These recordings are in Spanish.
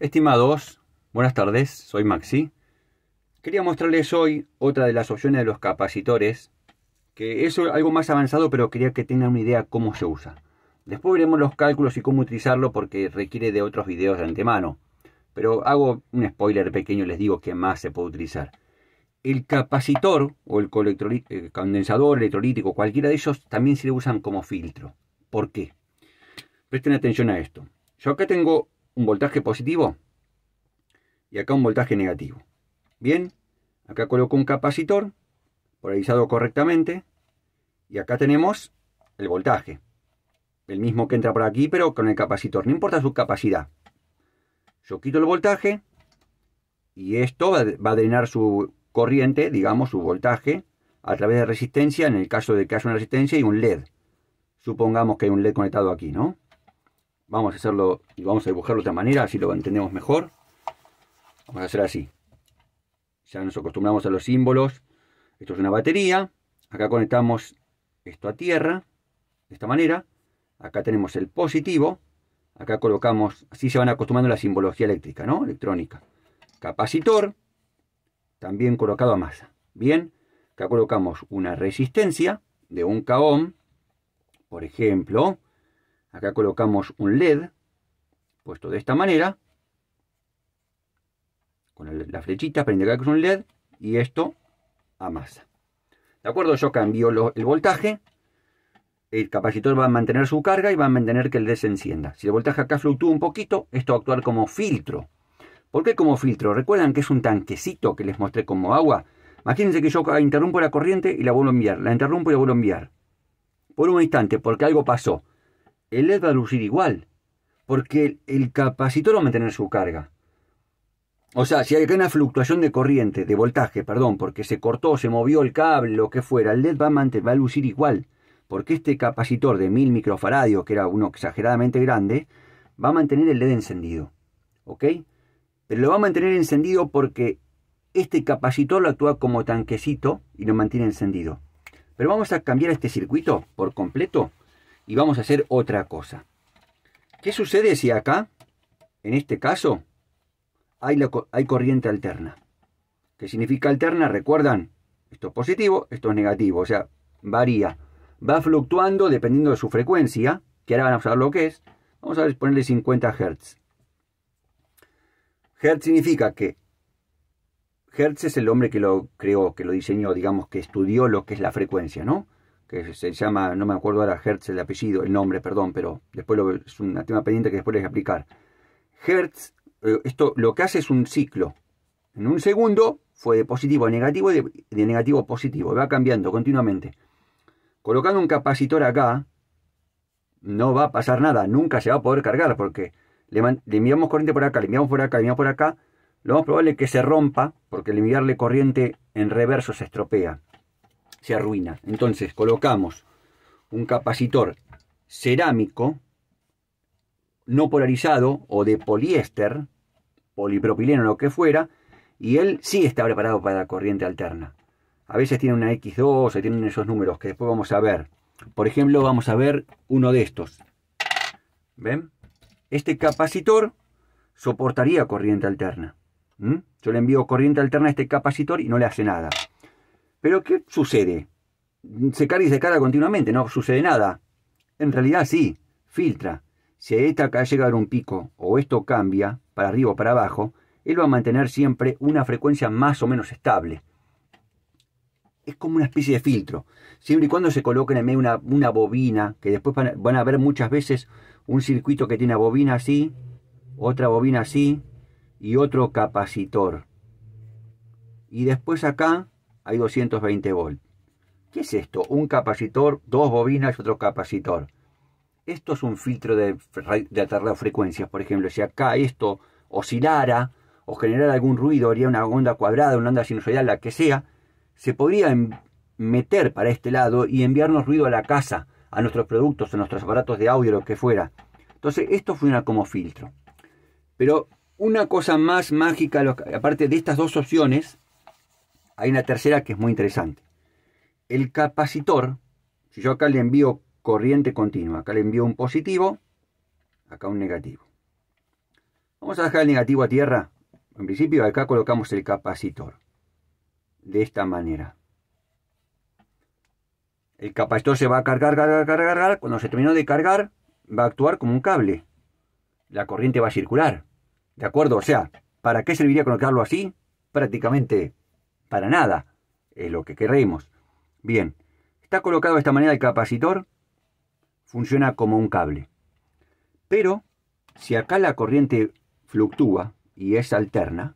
Estimados, buenas tardes, soy Maxi. Quería mostrarles hoy otra de las opciones de los capacitores, que es algo más avanzado, pero quería que tengan una idea cómo se usa. Después veremos los cálculos y cómo utilizarlo porque requiere de otros videos de antemano. Pero hago un spoiler pequeño, les digo qué más se puede utilizar. El capacitor o el, el eh, condensador electrolítico, cualquiera de ellos, también se le usan como filtro. ¿Por qué? Presten atención a esto. Yo acá tengo un voltaje positivo y acá un voltaje negativo. Bien, acá coloco un capacitor polarizado correctamente y acá tenemos el voltaje. El mismo que entra por aquí, pero con el capacitor. No importa su capacidad. Yo quito el voltaje y esto va a drenar su corriente, digamos, su voltaje, a través de resistencia, en el caso de que haya una resistencia y un LED. Supongamos que hay un LED conectado aquí, ¿no? Vamos a hacerlo y vamos a dibujarlo de otra manera, así lo entendemos mejor. Vamos a hacer así. Ya nos acostumbramos a los símbolos. Esto es una batería. Acá conectamos esto a tierra, de esta manera. Acá tenemos el positivo. Acá colocamos, así se van acostumbrando a la simbología eléctrica, ¿no? Electrónica. Capacitor, también colocado a masa. Bien, acá colocamos una resistencia de un k por ejemplo, Acá colocamos un LED, puesto de esta manera, con la flechita para indicar que es un LED, y esto amasa. ¿De acuerdo? Yo cambio el voltaje, el capacitor va a mantener su carga y va a mantener que el LED se encienda. Si el voltaje acá fluctúa un poquito, esto va a actuar como filtro. ¿Por qué como filtro? ¿Recuerdan que es un tanquecito que les mostré como agua? Imagínense que yo interrumpo la corriente y la vuelvo a enviar, la interrumpo y la vuelvo a enviar. Por un instante, porque algo pasó el LED va a lucir igual, porque el capacitor va a mantener su carga. O sea, si hay una fluctuación de corriente, de voltaje, perdón, porque se cortó, se movió el cable, lo que fuera, el LED va a, mantener, va a lucir igual, porque este capacitor de 1000 microfaradios, que era uno exageradamente grande, va a mantener el LED encendido. ¿Ok? Pero lo va a mantener encendido porque este capacitor lo actúa como tanquecito y lo mantiene encendido. Pero vamos a cambiar este circuito por completo y vamos a hacer otra cosa. ¿Qué sucede si acá, en este caso, hay, corriente alterna? ¿Qué significa alterna? Recuerdan, esto es positivo, esto es negativo, o sea, varía. Va fluctuando dependiendo de su frecuencia, que ahora van a ver lo que es. Vamos a ponerle 50 Hz. Hertz significa que Hertz es el hombre que lo creó, que lo diseñó, digamos, que estudió lo que es la frecuencia, ¿no? que se llama, no me acuerdo ahora, Hertz el apellido, el nombre, perdón, pero después es un tema pendiente que después les voy a explicar. Hertz, eh, esto lo que hace es un ciclo. En un segundo fue de positivo a negativo y de, negativo a positivo, va cambiando continuamente. Colocando un capacitor acá, no va a pasar nada, nunca se va a poder cargar porque le, le enviamos corriente por acá, le enviamos por acá, le enviamos por acá, lo más probable es que se rompa porque al enviarle corriente en reverso se estropea se arruina. Entonces colocamos un capacitor cerámico no polarizado o de poliéster, polipropileno o lo que fuera, y él sí está preparado para corriente alterna. A veces tiene una X2, tienen esos números que después vamos a ver. Por ejemplo, vamos a ver uno de estos. ¿Ven? Este capacitor soportaría corriente alterna. ¿Mm? Yo le envío corriente alterna a este capacitor y no le hace nada. Pero ¿qué sucede? Se carga y se carga continuamente, no sucede nada. En realidad sí, filtra. Si esta acá llega a un pico o esto cambia, para arriba o para abajo, él va a mantener siempre una frecuencia más o menos estable. Es como una especie de filtro. Siempre y cuando se coloque en el medio una, una bobina, que después van a, van a ver muchas veces un circuito que tiene una bobina así, otra bobina así y otro capacitor. Y después acá hay 220 volts. ¿Qué es esto? Un capacitor, dos bobinas y otro capacitor. Esto es un filtro de, de frecuencias. por ejemplo. Si acá esto oscilara o generara algún ruido, haría una onda cuadrada, una onda sinusoidal, la que sea, se podría meter para este lado y enviarnos ruido a la casa, a nuestros productos, a nuestros aparatos de audio, lo que fuera. Entonces, esto funciona como filtro. Pero una cosa más mágica, aparte de estas dos opciones, hay una tercera que es muy interesante. El capacitor, si yo acá le envío corriente continua, acá le envío un positivo, acá un negativo. Vamos a dejar el negativo a tierra. En principio acá colocamos el capacitor. De esta manera. El capacitor se va a cargar, cargar, cargar, cargar. Cuando se terminó de cargar, va a actuar como un cable. La corriente va a circular. ¿De acuerdo? O sea, ¿para qué serviría colocarlo así? Prácticamente para nada es lo que queremos. Bien, está colocado de esta manera el capacitor, funciona como un cable. Pero si acá la corriente fluctúa y es alterna,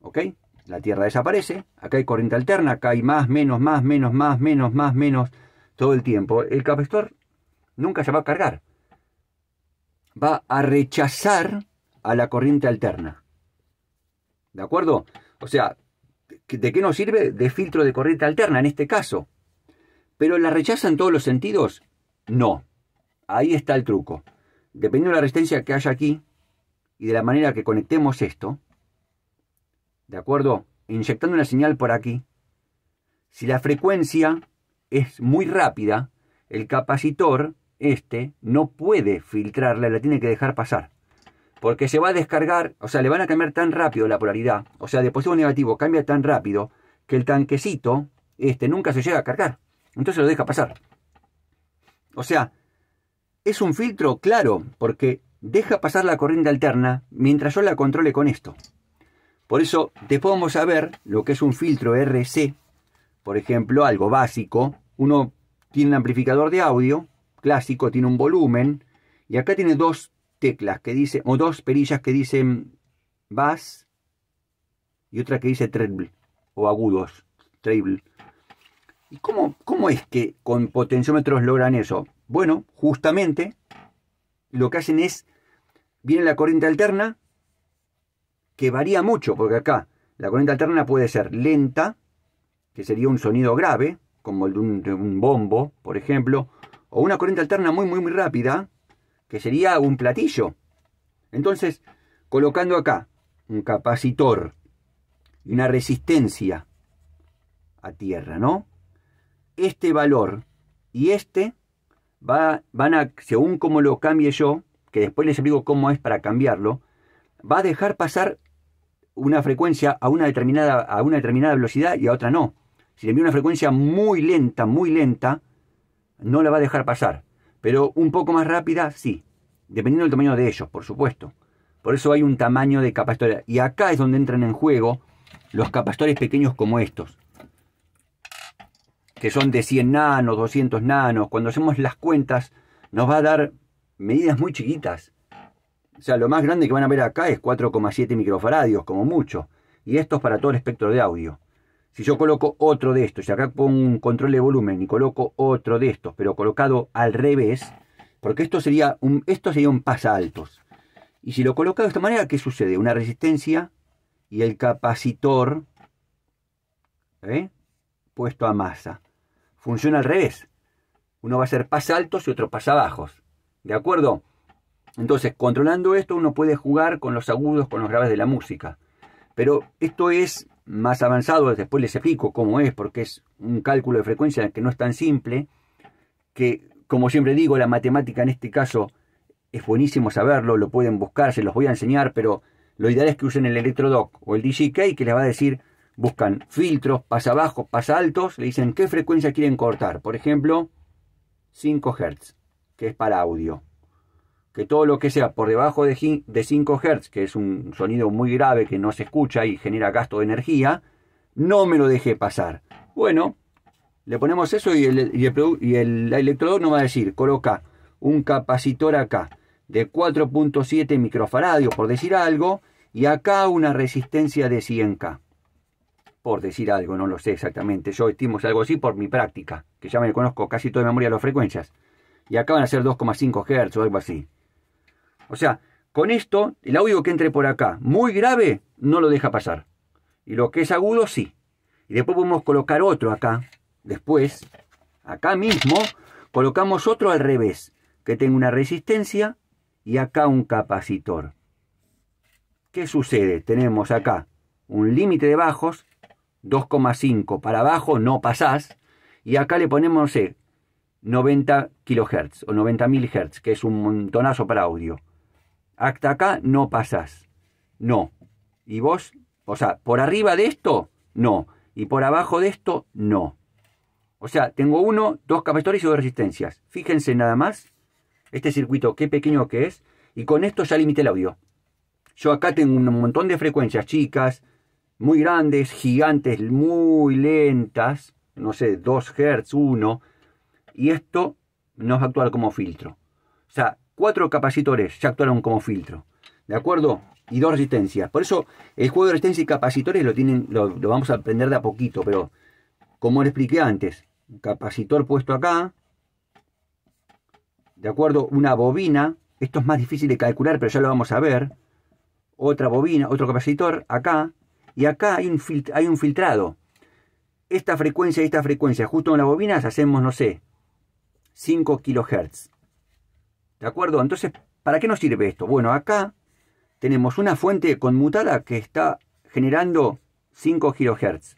¿ok? La Tierra desaparece, acá hay corriente alterna, acá hay más, menos, más, menos, más, menos, más, menos, todo el tiempo. El capacitor nunca se va a cargar. Va a rechazar a la corriente alterna. ¿De acuerdo? O sea, ¿De qué nos sirve? De filtro de corriente alterna en este caso. ¿Pero la rechaza en todos los sentidos? No. Ahí está el truco. Dependiendo de la resistencia que haya aquí y de la manera que conectemos esto, ¿de acuerdo? Inyectando una señal por aquí, si la frecuencia es muy rápida, el capacitor, este, no puede filtrarla, la tiene que dejar pasar porque se va a descargar, o sea, le van a cambiar tan rápido la polaridad, o sea, de positivo a negativo cambia tan rápido que el tanquecito este, nunca se llega a cargar. Entonces lo deja pasar. O sea, es un filtro claro, porque deja pasar la corriente alterna mientras yo la controle con esto. Por eso, después vamos a ver lo que es un filtro RC, por ejemplo, algo básico. Uno tiene un amplificador de audio clásico, tiene un volumen, y acá tiene dos teclas que dice, o dos perillas que dicen bass y otra que dice treble o agudos, treble. ¿Y cómo, cómo es que con potenciómetros logran eso? Bueno, justamente lo que hacen es, viene la corriente alterna, que varía mucho, porque acá la corriente alterna puede ser lenta, que sería un sonido grave, como el de un, de un bombo, por ejemplo, o una corriente alterna muy, muy, muy rápida, que sería un platillo. Entonces, colocando acá un capacitor y una resistencia a tierra, ¿no? Este valor y este va, van a, según como lo cambie yo, que después les explico cómo es para cambiarlo, va a dejar pasar una frecuencia a una determinada, a una determinada velocidad y a otra no. Si le envío una frecuencia muy lenta, muy lenta, no la va a dejar pasar pero un poco más rápida, sí, dependiendo del tamaño de ellos, por supuesto. Por eso hay un tamaño de capacitores. Y acá es donde entran en juego los capacitores pequeños como estos, que son de 100 nanos, 200 nanos. Cuando hacemos las cuentas, nos va a dar medidas muy chiquitas. O sea, lo más grande que van a ver acá es 4,7 microfaradios, como mucho. Y esto es para todo el espectro de audio. Si yo coloco otro de estos, y acá pongo un control de volumen y coloco otro de estos, pero colocado al revés, porque esto sería un, esto sería un pasa altos. Y si lo coloco de esta manera, ¿qué sucede? Una resistencia y el capacitor ¿eh? puesto a masa. Funciona al revés. Uno va a ser pasa altos y otro pasa bajos. ¿De acuerdo? Entonces, controlando esto, uno puede jugar con los agudos, con los graves de la música. Pero esto es más avanzado, después les explico cómo es, porque es un cálculo de frecuencia que no es tan simple, que como siempre digo, la matemática en este caso es buenísimo saberlo, lo pueden buscar, se los voy a enseñar, pero lo ideal es que usen el electrodoc o el DGK que les va a decir, buscan filtros, pasa bajos, pasa altos, le dicen qué frecuencia quieren cortar, por ejemplo, 5 Hz, que es para audio que todo lo que sea por debajo de 5 Hz, que es un sonido muy grave que no se escucha y genera gasto de energía, no me lo dejé pasar. Bueno, le ponemos eso y el, y electrodo nos va a decir, coloca un capacitor acá de 4.7 microfaradios, por decir algo, y acá una resistencia de 100K. Por decir algo, no lo sé exactamente. Yo estimo algo así por mi práctica, que ya me conozco casi toda de memoria las frecuencias. Y acá van a ser 2,5 Hz o algo así. O sea, con esto, el audio que entre por acá, muy grave, no lo deja pasar. Y lo que es agudo, sí. Y después podemos colocar otro acá. Después, acá mismo, colocamos otro al revés, que tenga una resistencia y acá un capacitor. ¿Qué sucede? Tenemos acá un límite de bajos, 2,5 para abajo, no pasás. Y acá le ponemos, 90 eh, kHz o 90.000 Hz, que es un montonazo para audio hasta acá no pasas No. Y vos, o sea, por arriba de esto, no. Y por abajo de esto, no. O sea, tengo uno, dos capacitores y dos resistencias. Fíjense nada más este circuito, qué pequeño que es. Y con esto ya limité el audio. Yo acá tengo un montón de frecuencias chicas, muy grandes, gigantes, muy lentas. No sé, 2 Hz, 1. Y esto no va a actuar como filtro. O sea, Cuatro capacitores ya actuaron como filtro. ¿De acuerdo? Y dos resistencias. Por eso el juego de resistencia y capacitores lo, tienen, lo, vamos a aprender de a poquito, pero como lo expliqué antes, capacitor puesto acá, ¿de acuerdo? Una bobina, esto es más difícil de calcular, pero ya lo vamos a ver. Otra bobina, otro capacitor acá, y acá hay un, hay un filtrado. Esta frecuencia y esta frecuencia, justo en las bobinas hacemos, no sé, 5 kHz. ¿De acuerdo? Entonces, ¿para qué nos sirve esto? Bueno, acá tenemos una fuente conmutada que está generando 5 GHz.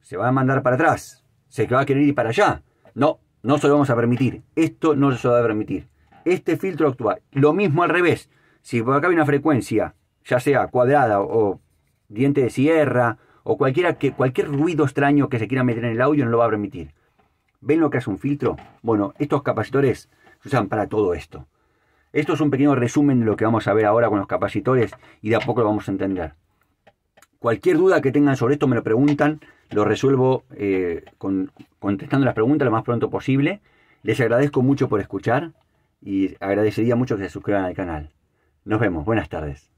Se va a mandar para atrás. Se va a querer ir para allá. No, no se lo vamos a permitir. Esto no se lo va a permitir. Este filtro actúa. Lo mismo al revés. Si por acá hay una frecuencia, ya sea cuadrada o diente de sierra o que, cualquier ruido extraño que se quiera meter en el audio no lo va a permitir. ¿Ven lo que hace un filtro? Bueno, estos capacitores usan para todo esto. Esto es un pequeño resumen de lo que vamos a ver ahora con los capacitores y de a poco lo vamos a entender. Cualquier duda que tengan sobre esto me lo preguntan, lo resuelvo eh, contestando las preguntas lo más pronto posible. Les agradezco mucho por escuchar y agradecería mucho que se suscriban al canal. Nos vemos, buenas tardes.